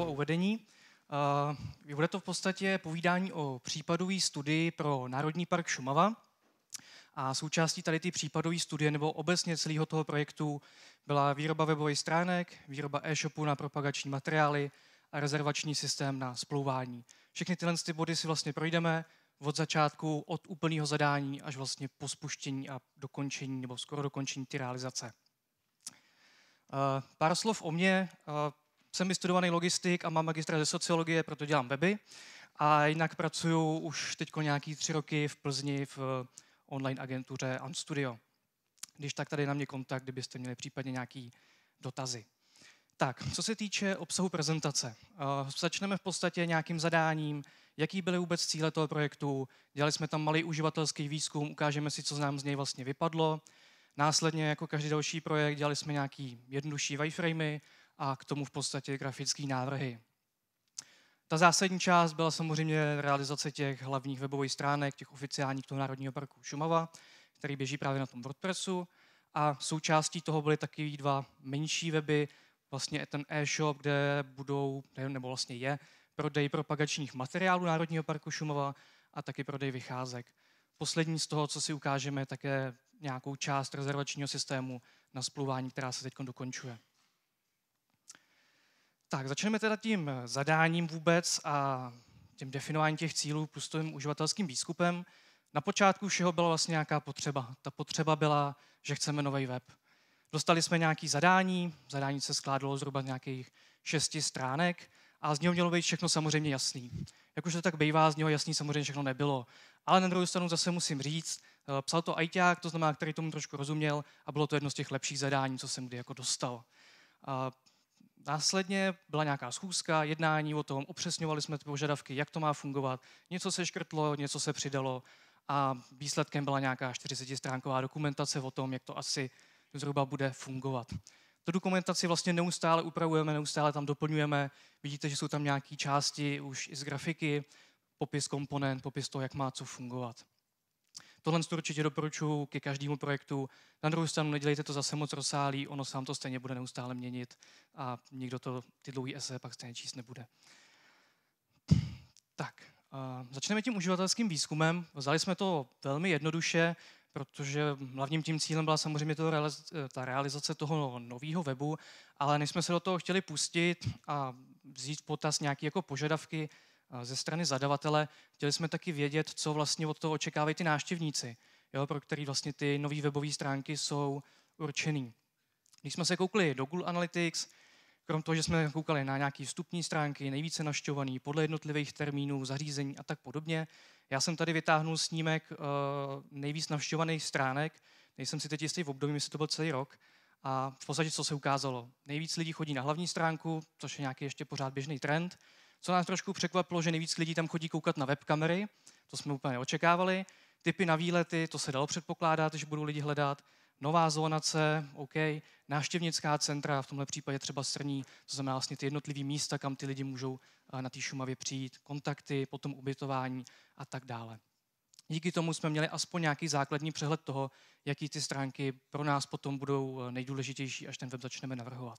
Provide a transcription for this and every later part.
slovo uvedení. Eh, bude to v podstatě povídání o případové studii pro Národní park Šumava. A součástí tady ty případové studie nebo obecně celého toho projektu byla výroba webových stránek, výroba e-shopu na propagační materiály a rezervační systém na splouvání. Všechny tyhle ty body si vlastně projdeme od začátku, od úplného zadání až vlastně po spuštění a dokončení nebo skoro dokončení ty realizace. Eh, pár slov o mně. Eh, jsem vystudovaný logistik a mám magistra ze sociologie, proto dělám weby. A jinak pracuju už teď nějaký tři roky v Plzni v eh, online agentuře Unstudio. Když tak tady na mě kontakt, kdybyste měli případně nějaký dotazy. Tak, co se týče obsahu prezentace, eh, začneme v podstatě nějakým zadáním, jaký byly vůbec cíle toho projektu, dělali jsme tam malý uživatelský výzkum, ukážeme si, co z nám z něj vlastně vypadlo. Následně, jako každý další projekt, dělali jsme nějaký jednodušší wireframey, a k tomu v podstatě grafické návrhy. Ta zásadní část byla samozřejmě realizace těch hlavních webových stránek, těch oficiálních toho Národního parku Šumava, který běží právě na tom WordPressu. A součástí toho byly taky dva menší weby, vlastně ten e-shop, kde budou, nebo vlastně je, prodej propagačních materiálů Národního parku Šumava a taky prodej vycházek. Poslední z toho, co si ukážeme, také nějakou část rezervačního systému na splouvání, která se teď dokončuje. Tak, začneme teda tím zadáním vůbec a tím definováním těch cílů pustovým uživatelským výzkupem. Na počátku všeho byla vlastně nějaká potřeba. Ta potřeba byla, že chceme nový web. Dostali jsme nějaké zadání, zadání se skládalo zhruba nějakých šesti stránek a z něho mělo být všechno samozřejmě jasný. Jak už to tak bývá, z něho jasný samozřejmě všechno nebylo. Ale na druhou stranu zase musím říct, eh, psal to ITák, to znamená, který tomu trošku rozuměl a bylo to jedno z těch lepších zadání, co jsem kdy jako dostal. Následně byla nějaká schůzka, jednání o tom, upřesňovali jsme ty požadavky, jak to má fungovat. Něco se škrtlo, něco se přidalo a výsledkem byla nějaká 40-stránková dokumentace o tom, jak to asi zhruba bude fungovat. Tu dokumentaci vlastně neustále upravujeme, neustále tam doplňujeme. Vidíte, že jsou tam nějaké části už i z grafiky, popis komponent, popis toho, jak má co fungovat. Tohle určitě doporučuji ke každému projektu. Na druhou stranu nedělejte to zase moc rozsálý, ono sám to stejně bude neustále měnit a nikdo to, ty dlouhý ese pak stejně číst nebude. Tak, uh, začneme tím uživatelským výzkumem. Vzali jsme to velmi jednoduše, protože hlavním tím cílem byla samozřejmě to, ta realizace toho nového webu, ale než jsme se do toho chtěli pustit a vzít potaz nějaké jako požadavky, ze strany zadavatele, chtěli jsme taky vědět, co vlastně od toho očekávají ty náštěvníci, jo, pro který vlastně ty nové webové stránky jsou určený. Když jsme se koukli do Google Analytics, krom toho, že jsme koukali na nějaké vstupní stránky, nejvíce našťovaný, podle jednotlivých termínů, zařízení a tak podobně, já jsem tady vytáhnul snímek eh, nejvíc navštěvovaných stránek, nejsem si teď jistý v období, jestli to byl celý rok, a v podstatě, co se ukázalo? Nejvíc lidí chodí na hlavní stránku, což je nějaký ještě pořád běžný trend, co nás trošku překvapilo, že nejvíc lidí tam chodí koukat na webkamery, to jsme úplně neočekávali. Typy na výlety, to se dalo předpokládat, že budou lidi hledat. Nová zónace, OK, návštěvnická centra, v tomhle případě třeba srní, to znamená vlastně ty jednotlivé místa, kam ty lidi můžou eh, na té Šumavě přijít, kontakty, potom ubytování a tak dále. Díky tomu jsme měli aspoň nějaký základní přehled toho, jaký ty stránky pro nás potom budou eh, nejdůležitější, až ten web začneme navrhovat.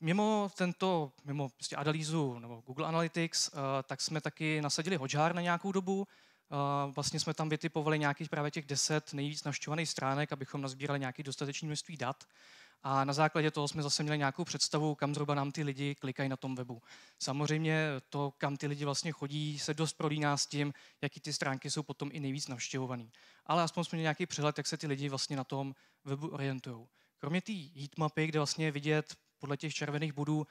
Mimo tento, mimo prostě analýzu nebo Google Analytics, eh, tak jsme taky nasadili Hotjar na nějakou dobu. Eh, vlastně jsme tam vytipovali nějakých právě těch deset nejvíc navštěvovaných stránek, abychom nazbírali nějaký dostatečný množství dat. A na základě toho jsme zase měli nějakou představu, kam zhruba nám ty lidi klikají na tom webu. Samozřejmě to, kam ty lidi vlastně chodí, se dost prolíná s tím, jaký ty stránky jsou potom i nejvíc navštěvované. Ale aspoň jsme měli nějaký přehled, jak se ty lidi vlastně na tom webu orientují. Kromě té heatmapy, kde vlastně vidět podle těch červených bodů,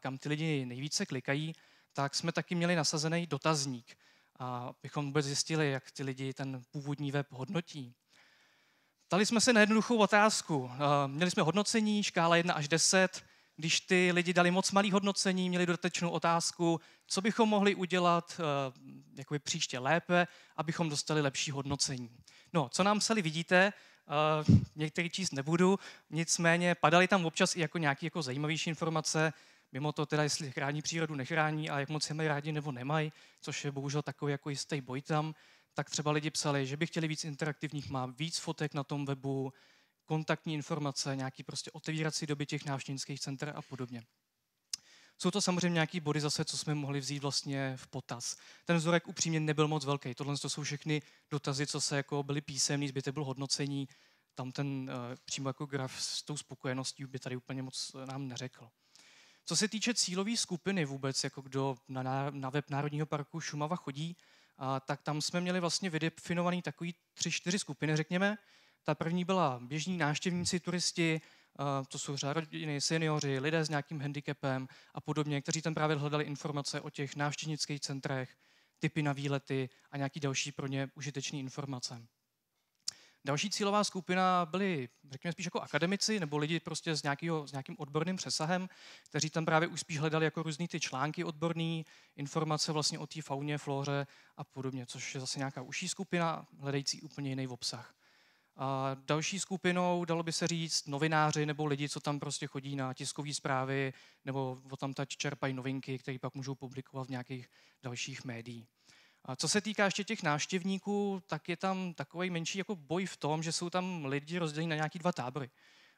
kam ty lidi nejvíce klikají, tak jsme taky měli nasazený dotazník, abychom vůbec zjistili, jak ty lidi ten původní web hodnotí. Ptali jsme se na jednoduchou otázku. Měli jsme hodnocení, škála 1 až 10. Když ty lidi dali moc malý hodnocení, měli dodatečnou otázku, co bychom mohli udělat jakoby příště lépe, abychom dostali lepší hodnocení. No, co nám psali, vidíte, Eh, některý číst nebudu, nicméně padaly tam občas i jako nějaké jako zajímavější informace, mimo to teda, jestli chrání přírodu, nechrání a jak moc je mají rádi nebo nemají, což je bohužel takový jako jistý boj tam, tak třeba lidi psali, že by chtěli víc interaktivních mám, víc fotek na tom webu, kontaktní informace, nějaký prostě otevírací doby těch návštěvnických center a podobně. Jsou to samozřejmě nějaké body zase, co jsme mohli vzít vlastně v potaz. Ten vzorek upřímně nebyl moc velký. Tohle to jsou všechny dotazy, co se jako byly písemný, zbytek byl hodnocení. Tam ten eh, přímo jako graf s tou spokojeností by tady úplně moc eh, nám neřekl. Co se týče cílové skupiny vůbec, jako kdo na, na web Národního parku Šumava chodí, a, tak tam jsme měli vlastně vydefinovaný takový tři, čtyři skupiny, řekněme. Ta první byla běžní náštěvníci, turisti, to jsou třeba rodiny, seniori, lidé s nějakým handicapem a podobně, kteří tam právě hledali informace o těch návštěvnických centrech, typy na výlety a nějaký další pro ně užitečné informace. Další cílová skupina byli, řekněme, spíš jako akademici nebo lidi prostě s, nějakýho, s nějakým odborným přesahem, kteří tam právě už spíš hledali jako různý ty články odborný, informace vlastně o té fauně, flóře a podobně, což je zase nějaká užší skupina, hledající úplně jiný obsah. A další skupinou, dalo by se říct, novináři nebo lidi, co tam prostě chodí na tiskové zprávy nebo o tam čerpají novinky, které pak můžou publikovat v nějakých dalších médiích. A co se týká ještě těch návštěvníků, tak je tam takový menší jako boj v tom, že jsou tam lidi rozděleni na nějaký dva tábory.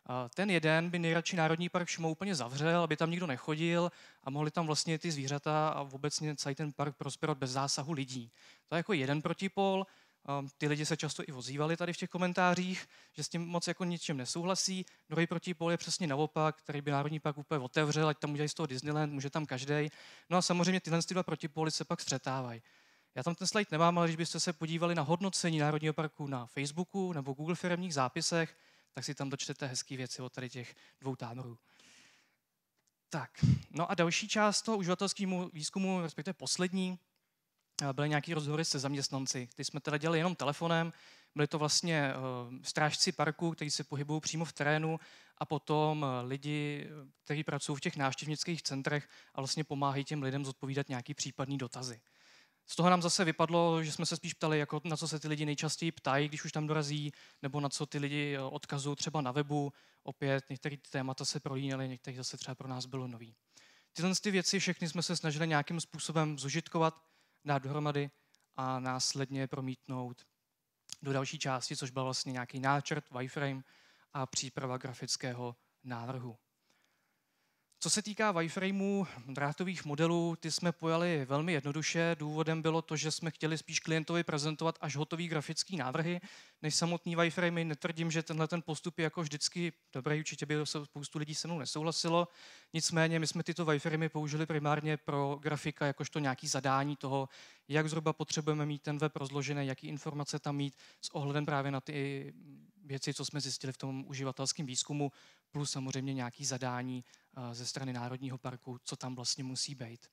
A ten jeden by nejradši Národní park Šumou úplně zavřel, aby tam nikdo nechodil a mohli tam vlastně ty zvířata a vůbec celý ten park prosperovat bez zásahu lidí. To je jako jeden protipol. Ty lidi se často i ozývali tady v těch komentářích, že s tím moc jako ničím nesouhlasí. Druhý protipol je přesně naopak, který by Národní park úplně otevřel, ať tam udělají z toho Disneyland, může tam každý. No a samozřejmě tyhle dva protipoly se pak střetávají. Já tam ten slide nemám, ale když byste se podívali na hodnocení Národního parku na Facebooku nebo Google firmních zápisech, tak si tam dočtete hezké věci o tady těch dvou táborů. Tak, no a další část toho uživatelského výzkumu, respektive poslední, Eh, byly nějaké rozhovory se zaměstnanci. Ty jsme teda dělali jenom telefonem, byli to vlastně eh, strážci parku, kteří se pohybují přímo v terénu a potom eh, lidi, kteří pracují v těch návštěvnických centrech a vlastně pomáhají těm lidem zodpovídat nějaký případní dotazy. Z toho nám zase vypadlo, že jsme se spíš ptali, jako na co se ty lidi nejčastěji ptají, když už tam dorazí, nebo na co ty lidi odkazují třeba na webu. Opět některé témata se prolínaly, některé zase třeba pro nás bylo nový. Tyhle ty věci všechny jsme se snažili nějakým způsobem zužitkovat dát dohromady a následně promítnout do další části, což byl vlastně nějaký náčrt, wireframe a příprava grafického návrhu. Co se týká wireframeů, drátových modelů, ty jsme pojali velmi jednoduše. Důvodem bylo to, že jsme chtěli spíš klientovi prezentovat až hotový grafický návrhy, než samotný wireframey. Netvrdím, že tenhle ten postup je jako vždycky dobrý, určitě by se spoustu lidí se mnou nesouhlasilo. Nicméně my jsme tyto wireframey použili primárně pro grafika, jakožto nějaký zadání toho, jak zhruba potřebujeme mít ten web rozložený, jaký informace tam mít s ohledem právě na ty věci, co jsme zjistili v tom uživatelském výzkumu, plus samozřejmě nějaké zadání eh, ze strany Národního parku, co tam vlastně musí být.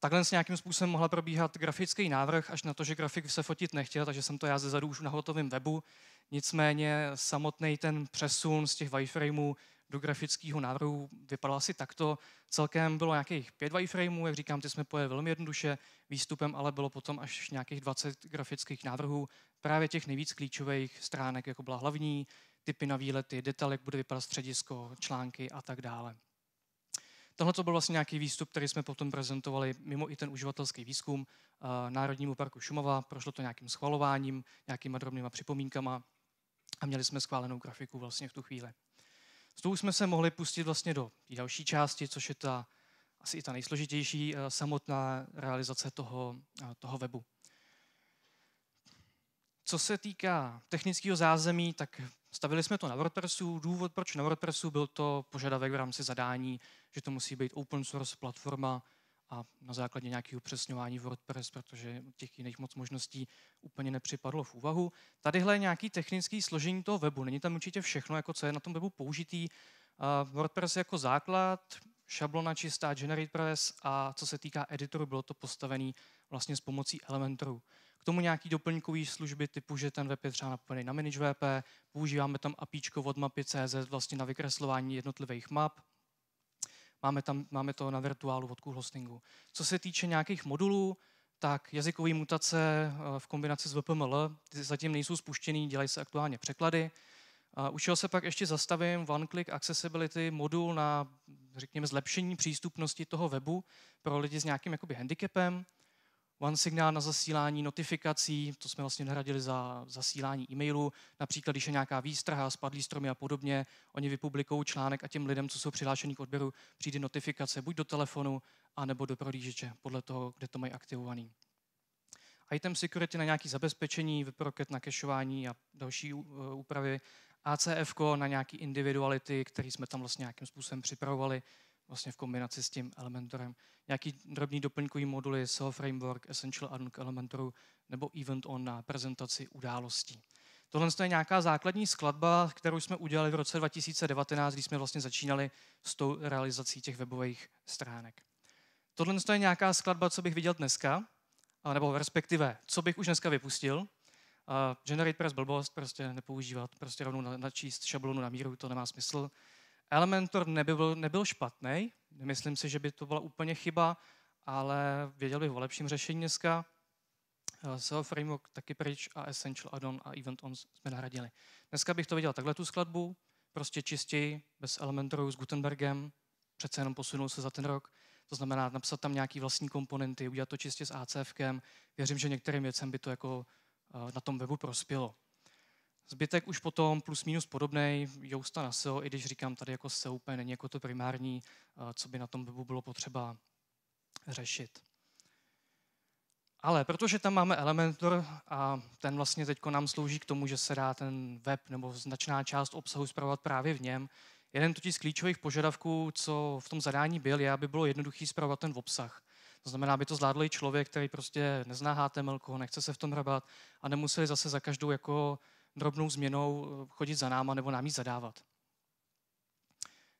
Takhle s nějakým způsobem mohla probíhat grafický návrh, až na to, že grafik se fotit nechtěl, takže jsem to já ze zadu už na hotovém webu. Nicméně samotný ten přesun z těch wireframeů do grafického návrhu vypadal asi takto. Celkem bylo nějakých pět wireframeů, jak říkám, ty jsme pojeli velmi jednoduše výstupem, ale bylo potom až nějakých 20 grafických návrhů, právě těch nejvíc klíčových stránek, jako byla hlavní, typy na výlety, detaily, jak bude vypadat středisko, články a tak dále. Tohle to byl vlastně nějaký výstup, který jsme potom prezentovali mimo i ten uživatelský výzkum eh, Národnímu parku Šumava. Prošlo to nějakým schvalováním, nějakýma drobnýma připomínkama a měli jsme schválenou grafiku vlastně v tu chvíli. Z toho jsme se mohli pustit vlastně do další části, což je ta asi i ta nejsložitější eh, samotná realizace toho, eh, toho webu. Co se týká technického zázemí, tak Stavili jsme to na WordPressu. Důvod, proč na WordPressu, byl to požadavek v rámci zadání, že to musí být open source platforma a na základě nějakého přesňování WordPress, protože těch jiných moc možností úplně nepřipadlo v úvahu. Tadyhle je nějaký technický složení toho webu. Není tam určitě všechno, jako co je na tom webu použitý. Uh, WordPress jako základ, šablona čistá GeneratePress a co se týká editoru, bylo to postavené vlastně s pomocí Elementoru. K tomu nějaký doplňkové služby typu, že ten web je třeba napojený na ManageVP, používáme tam APIčko od mapy.cz vlastně na vykreslování jednotlivých map, máme, tam, máme to na virtuálu od Google Hostingu. Co se týče nějakých modulů, tak jazykové mutace eh, v kombinaci s WPML, ty zatím nejsou spuštěný, dělají se aktuálně překlady. U čeho se pak ještě zastavím, One-Click Accessibility modul na, řekněme, zlepšení přístupnosti toho webu pro lidi s nějakým jakoby handicapem signál na zasílání notifikací, to jsme vlastně nahradili za zasílání e-mailu, například když je nějaká výstraha, spadlý stromy a podobně, oni vypublikují článek a těm lidem, co jsou přihlášení k odběru, přijde notifikace buď do telefonu, anebo do prohlížeče, podle toho, kde to mají aktivovaný. Item security na nějaké zabezpečení, WebRocket na kešování a další uh, úpravy, ACF na nějaké individuality, které jsme tam vlastně nějakým způsobem připravovali, vlastně v kombinaci s tím Elementorem. Nějaký drobný doplňkový moduly SEO Framework, Essential Addon k Elementoru nebo Event On na prezentaci událostí. Tohle je nějaká základní skladba, kterou jsme udělali v roce 2019, když jsme vlastně začínali s tou realizací těch webových stránek. Tohle je nějaká skladba, co bych viděl dneska, nebo respektive, co bych už dneska vypustil. Generate press blbost, prostě nepoužívat, prostě rovnou načíst šablonu na míru, to nemá smysl. Elementor nebyl, nebyl špatný, nemyslím si, že by to byla úplně chyba, ale věděl bych o lepším řešení dneska. SEO eh, Framework taky pryč a Essential Addon a Event On jsme nahradili. Dneska bych to viděl takhle tu skladbu, prostě čistěji, bez Elementoru s Gutenbergem, přece jenom posunul se za ten rok, to znamená napsat tam nějaký vlastní komponenty, udělat to čistě s ACFkem. Věřím, že některým věcem by to jako eh, na tom webu prospělo. Zbytek už potom plus minus podobný, Jousta na SEO, i když říkám tady jako SEO úplně není jako to primární, eh, co by na tom webu bylo potřeba řešit. Ale protože tam máme Elementor a ten vlastně teď nám slouží k tomu, že se dá ten web nebo značná část obsahu zpravovat právě v něm, jeden totiž z klíčových požadavků, co v tom zadání byl, je, aby bylo jednoduchý zpravovat ten obsah. To znamená, aby to zvládl i člověk, který prostě nezná HTML, nechce se v tom hrabat a nemuseli zase za každou jako drobnou změnou eh, chodit za náma nebo nám ji zadávat.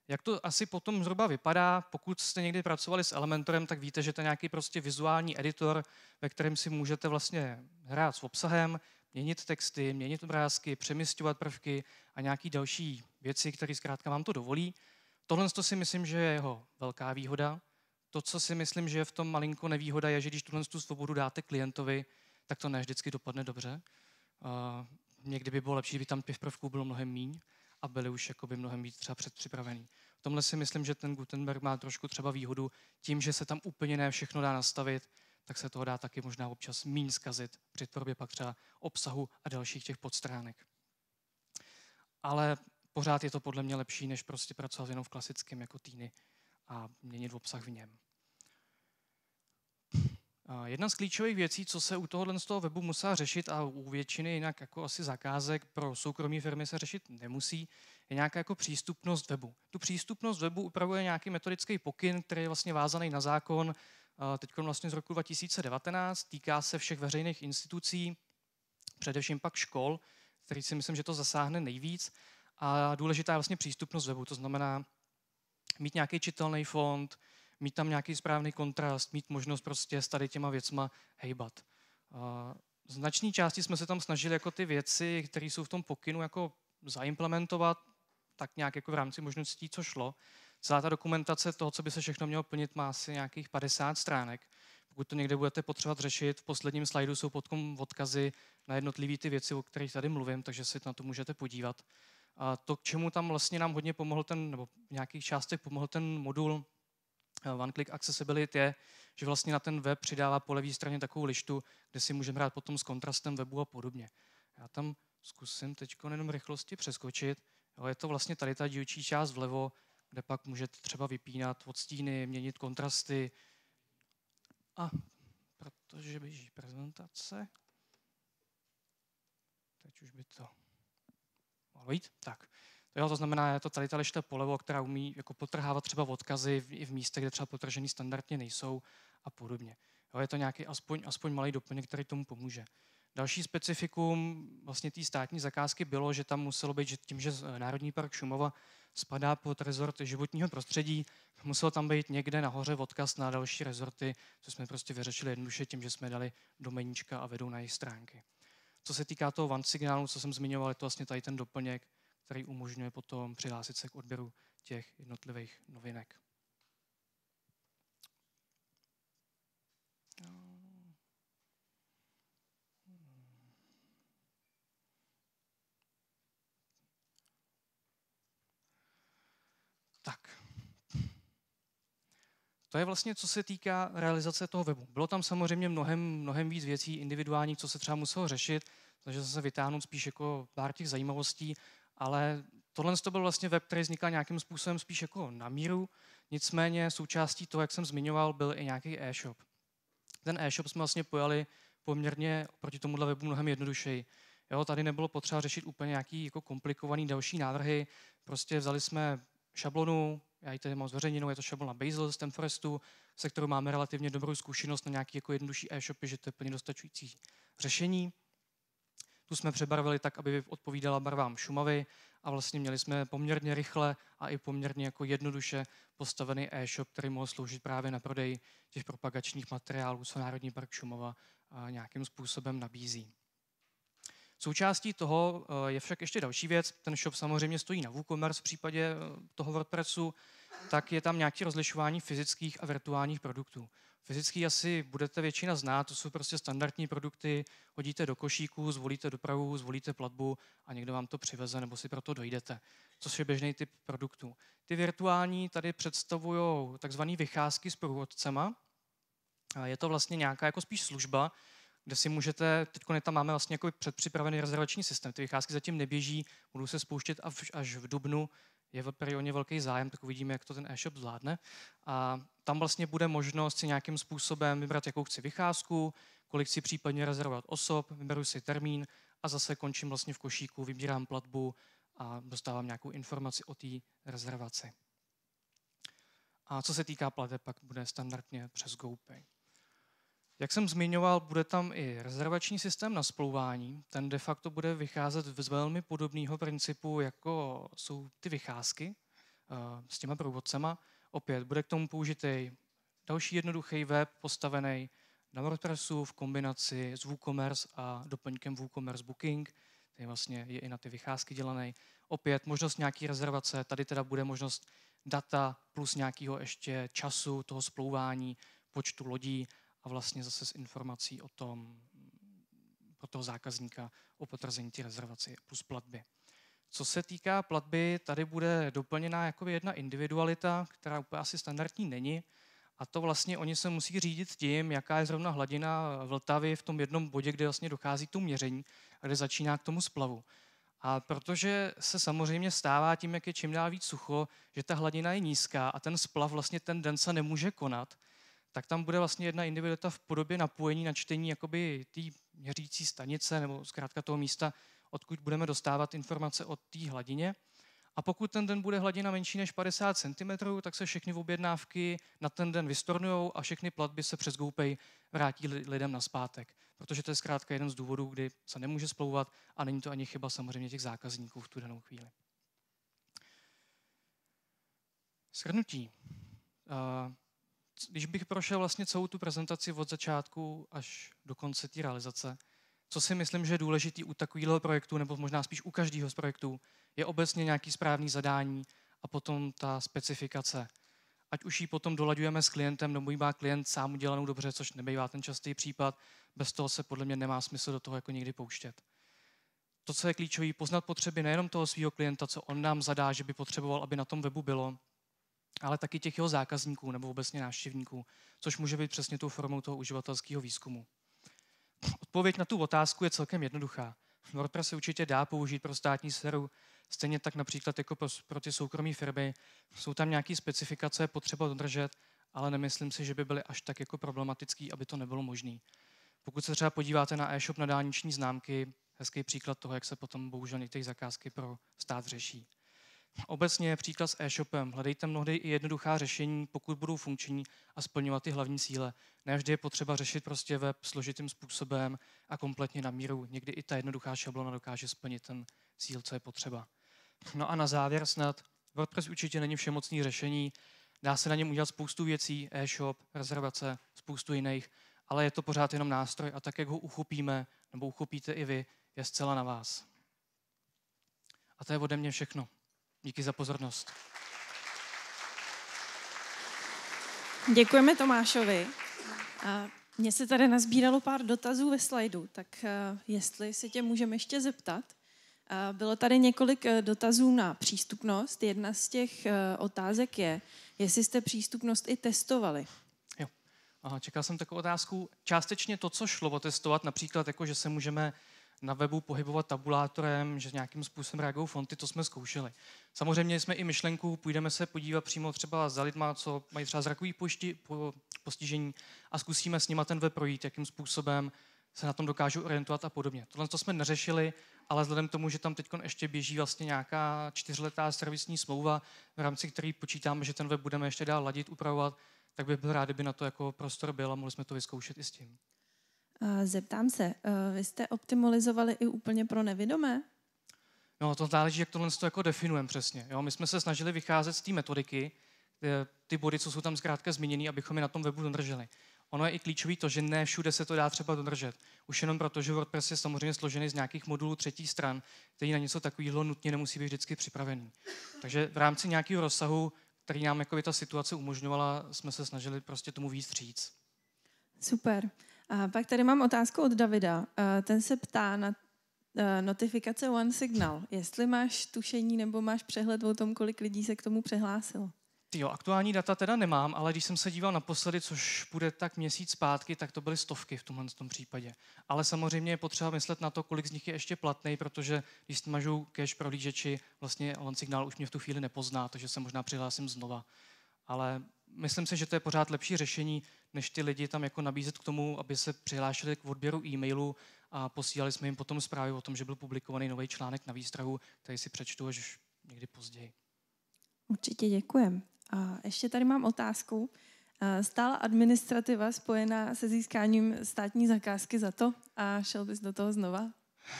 Jak to asi potom zhruba vypadá, pokud jste někdy pracovali s Elementorem, tak víte, že to je nějaký prostě vizuální editor, ve kterém si můžete vlastně hrát s obsahem, měnit texty, měnit obrázky, přemysťovat prvky a nějaký další věci, které zkrátka vám to dovolí. Tohle to si myslím, že je jeho velká výhoda. To, co si myslím, že je v tom malinko nevýhoda, je, že když tuhle tu svobodu dáte klientovi, tak to ne vždycky dopadne dobře. Eh, někdy by bylo lepší, kdyby tam těch prvků bylo mnohem míň a byly už jakoby mnohem víc třeba předpřipravený. V tomhle si myslím, že ten Gutenberg má trošku třeba výhodu tím, že se tam úplně ne všechno dá nastavit, tak se toho dá taky možná občas míň zkazit při tvorbě pak třeba obsahu a dalších těch podstránek. Ale pořád je to podle mě lepší, než prostě pracovat jenom v klasickém jako týny a měnit obsah v něm. Jedna z klíčových věcí, co se u tohohle z toho webu musela řešit a u většiny jinak jako asi zakázek pro soukromí firmy se řešit nemusí, je nějaká jako přístupnost webu. Tu přístupnost webu upravuje nějaký metodický pokyn, který je vlastně vázaný na zákon teď vlastně z roku 2019, týká se všech veřejných institucí, především pak škol, který si myslím, že to zasáhne nejvíc. A důležitá je vlastně přístupnost webu, to znamená mít nějaký čitelný fond, mít tam nějaký správný kontrast, mít možnost prostě s tady těma věcma hejbat. V značné části jsme se tam snažili jako ty věci, které jsou v tom pokynu, jako zaimplementovat, tak nějak jako v rámci možností, co šlo. Celá ta dokumentace toho, co by se všechno mělo plnit, má asi nějakých 50 stránek. Pokud to někde budete potřebovat řešit, v posledním slajdu jsou tom odkazy na jednotlivé ty věci, o kterých tady mluvím, takže si na to můžete podívat. A to, k čemu tam vlastně nám hodně pomohl ten, nebo v nějakých částech pomohl ten modul Eh, One Click Accessibility je, že vlastně na ten web přidává po levé straně takovou lištu, kde si můžeme hrát potom s kontrastem webu a podobně. Já tam zkusím teď jenom rychlosti přeskočit. Jo, je to vlastně tady ta dílčí část vlevo, kde pak můžete třeba vypínat odstíny, měnit kontrasty. A protože běží prezentace, teď už by to mohlo jít. Tak. Jo, to znamená, je to tady ta lišta polevo, která umí jako potrhávat třeba odkazy v, i v místech, kde třeba potržený standardně nejsou a podobně. Jo, je to nějaký aspoň, aspoň malý doplněk, který tomu pomůže. Další specifikum vlastně té státní zakázky bylo, že tam muselo být, že tím, že Národní park Šumava spadá pod rezort životního prostředí, musel tam být někde nahoře odkaz na další rezorty, co jsme prostě vyřešili jednoduše tím, že jsme dali do a vedou na jejich stránky. Co se týká toho one signálu, co jsem zmiňoval, je to vlastně tady ten doplněk, který umožňuje potom přihlásit se k odběru těch jednotlivých novinek. Tak. To je vlastně, co se týká realizace toho webu. Bylo tam samozřejmě mnohem, mnohem víc věcí individuálních, co se třeba muselo řešit, takže se vytáhnout spíš jako pár těch zajímavostí, ale tohle to byl vlastně web, který vznikal nějakým způsobem spíš jako na míru, nicméně součástí toho, jak jsem zmiňoval, byl i nějaký e-shop. Ten e-shop jsme vlastně pojali poměrně proti tomuhle webu mnohem jednodušeji. Jo, tady nebylo potřeba řešit úplně nějaký jako komplikovaný další návrhy, prostě vzali jsme šablonu, já ji tady mám zveřejněnou, je to šablona Bazel z Temforestu, se kterou máme relativně dobrou zkušenost na nějaký jako jednodušší e-shopy, že to je plně dostačující řešení. Tu jsme přebarvili tak, aby odpovídala barvám Šumavy a vlastně měli jsme poměrně rychle a i poměrně jako jednoduše postavený e-shop, který mohl sloužit právě na prodej těch propagačních materiálů, co Národní park Šumava eh, nějakým způsobem nabízí. Součástí toho eh, je však ještě další věc. Ten shop samozřejmě stojí na WooCommerce v případě eh, toho WordPressu, tak je tam nějaké rozlišování fyzických a virtuálních produktů. Fyzicky asi budete většina znát, to jsou prostě standardní produkty, hodíte do košíku, zvolíte dopravu, zvolíte platbu a někdo vám to přiveze nebo si proto dojdete, což je běžný typ produktů. Ty virtuální tady představují takzvané vycházky s průvodcema. Je to vlastně nějaká jako spíš služba, kde si můžete, teď tam máme vlastně jako předpřipravený rezervační systém, ty vycházky zatím neběží, budou se spouštět až v dubnu je prý o ně velký zájem, tak uvidíme, jak to ten e-shop zvládne. A tam vlastně bude možnost si nějakým způsobem vybrat, jakou chci vycházku, kolik si případně rezervovat osob, vyberu si termín a zase končím vlastně v košíku, vybírám platbu a dostávám nějakou informaci o té rezervaci. A co se týká plateb, pak bude standardně přes GoPay. Jak jsem zmiňoval, bude tam i rezervační systém na splouvání. Ten de facto bude vycházet z velmi podobného principu, jako jsou ty vycházky eh, s těma průvodcema. Opět bude k tomu použitý další jednoduchý web postavený na WordPressu v kombinaci s WooCommerce a doplňkem WooCommerce Booking, který vlastně je i na ty vycházky dělaný. Opět možnost nějaký rezervace, tady teda bude možnost data plus nějakého ještě času toho splouvání, počtu lodí a vlastně zase s informací o tom pro toho zákazníka o potvrzení té rezervaci plus platby. Co se týká platby, tady bude doplněná jako jedna individualita, která úplně asi standardní není, a to vlastně oni se musí řídit tím, jaká je zrovna hladina Vltavy v tom jednom bodě, kde vlastně dochází k tomu měření a kde začíná k tomu splavu. A protože se samozřejmě stává tím, jak je čím dál víc sucho, že ta hladina je nízká a ten splav vlastně ten den se nemůže konat, tak tam bude vlastně jedna individualita v podobě napojení na čtení jakoby té měřící stanice nebo zkrátka toho místa, odkud budeme dostávat informace o té hladině. A pokud ten den bude hladina menší než 50 cm, tak se všechny objednávky na ten den vystornují a všechny platby se přes GoPay vrátí lidem na zpátek. Protože to je zkrátka jeden z důvodů, kdy se nemůže splouvat a není to ani chyba samozřejmě těch zákazníků v tu danou chvíli. Shrnutí. Uh, když bych prošel vlastně celou tu prezentaci od začátku až do konce té realizace, co si myslím, že je důležitý u takového projektu, nebo možná spíš u každého z projektů, je obecně nějaký správný zadání a potom ta specifikace. Ať už ji potom dolaďujeme s klientem, nebo ji má klient sám udělanou dobře, což nebývá ten častý případ, bez toho se podle mě nemá smysl do toho jako někdy pouštět. To, co je klíčové, poznat potřeby nejenom toho svého klienta, co on nám zadá, že by potřeboval, aby na tom webu bylo, ale taky těch jeho zákazníků nebo obecně návštěvníků, což může být přesně tou formou toho uživatelského výzkumu. Odpověď na tu otázku je celkem jednoduchá. WordPress se určitě dá použít pro státní sféru, stejně tak například jako pro, pro ty soukromé firmy. Jsou tam nějaké specifikace, potřeba dodržet, ale nemyslím si, že by byly až tak jako problematický, aby to nebylo možné. Pokud se třeba podíváte na e-shop na dálniční známky, hezký příklad toho, jak se potom bohužel některé zakázky pro stát řeší. Obecně příklad s e-shopem. Hledejte mnohdy i jednoduchá řešení, pokud budou funkční a splňovat ty hlavní cíle. Nevždy je potřeba řešit prostě web složitým způsobem a kompletně na míru. Někdy i ta jednoduchá šablona dokáže splnit ten cíl, co je potřeba. No a na závěr snad, WordPress určitě není všemocný řešení, dá se na něm udělat spoustu věcí, e-shop, rezervace, spoustu jiných, ale je to pořád jenom nástroj a tak, jak ho uchopíme, nebo uchopíte i vy, je zcela na vás. A to je ode mě všechno. Díky za pozornost. Děkujeme Tomášovi. Mně se tady nazbíralo pár dotazů ve slajdu, tak eh, jestli se tě můžeme ještě zeptat. Eh, bylo tady několik eh, dotazů na přístupnost. Jedna z těch otázek je, jestli jste přístupnost i testovali. Jo. Aha, čekal jsem takovou otázku. Částečně to, co šlo otestovat, například jako, že se můžeme na webu pohybovat tabulátorem, že nějakým způsobem reagují fonty, to jsme zkoušeli. Samozřejmě jsme i myšlenku, půjdeme se podívat přímo třeba za lidma, co mají třeba zrakový pošti, po, postižení a zkusíme s nima ten web projít, jakým způsobem se na tom dokážou orientovat a podobně. Tohle to jsme neřešili, ale vzhledem k tomu, že tam teď ještě běží vlastně nějaká čtyřletá servisní smlouva, v rámci které počítáme, že ten web budeme ještě dál ladit, upravovat, tak bych byl rád, kdyby na to jako prostor byl a mohli jsme to vyzkoušet i s tím. Zeptám se, eh, vy jste optimalizovali i úplně pro nevidomé? No, to záleží, jak tohle to jako definujeme přesně. Jo? My jsme se snažili vycházet z té metodiky, ty body, co jsou tam zkrátka zmíněny, abychom je na tom webu dodrželi. Ono je i klíčové to, že ne všude se to dá třeba dodržet. Už jenom proto, že WordPress je samozřejmě složený z nějakých modulů třetí stran, který na něco takového nutně nemusí být vždycky připravený. Takže v rámci nějakého rozsahu, který nám jako ta situace umožňovala, jsme se snažili prostě tomu víc říct. Super. A pak tady mám otázku od Davida. Ten se ptá na e, notifikace One Signal. Jestli máš tušení nebo máš přehled o tom, kolik lidí se k tomu přehlásilo? jo, aktuální data teda nemám, ale když jsem se díval naposledy, což bude tak měsíc zpátky, tak to byly stovky v tomhle tom případě. Ale samozřejmě je potřeba myslet na to, kolik z nich je ještě platný, protože když smažu cache prohlížeči, vlastně on signál už mě v tu chvíli nepozná, takže se možná přihlásím znova. Ale myslím si, že to je pořád lepší řešení, než ty lidi tam jako nabízet k tomu, aby se přihlášili k odběru e-mailu a posílali jsme jim potom zprávy o tom, že byl publikovaný nový článek na výstrahu, který si přečtu až někdy později. Určitě děkujem. A ještě tady mám otázku. Stála administrativa spojená se získáním státní zakázky za to a šel bys do toho znova?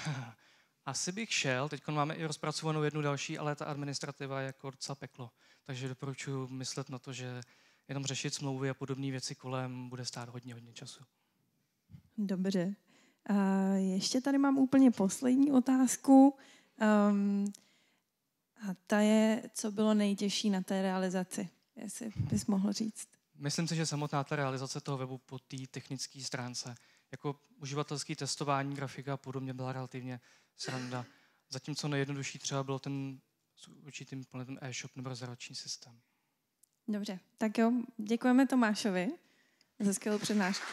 Asi bych šel, teď máme i rozpracovanou jednu další, ale ta administrativa je jako docela peklo. Takže doporučuji myslet na to, že jenom řešit smlouvy a podobné věci kolem bude stát hodně, hodně času. Dobře. A ještě tady mám úplně poslední otázku. Um, a ta je, co bylo nejtěžší na té realizaci, jestli bys mohl říct. Myslím si, že samotná ta realizace toho webu po té technické stránce, jako uživatelský testování, grafika a podobně byla relativně sranda. Zatímco nejjednodušší třeba bylo ten s určitým ten e-shop nebo rezervační systém. Dobře, tak jo, děkujeme Tomášovi za skvělou přednášku.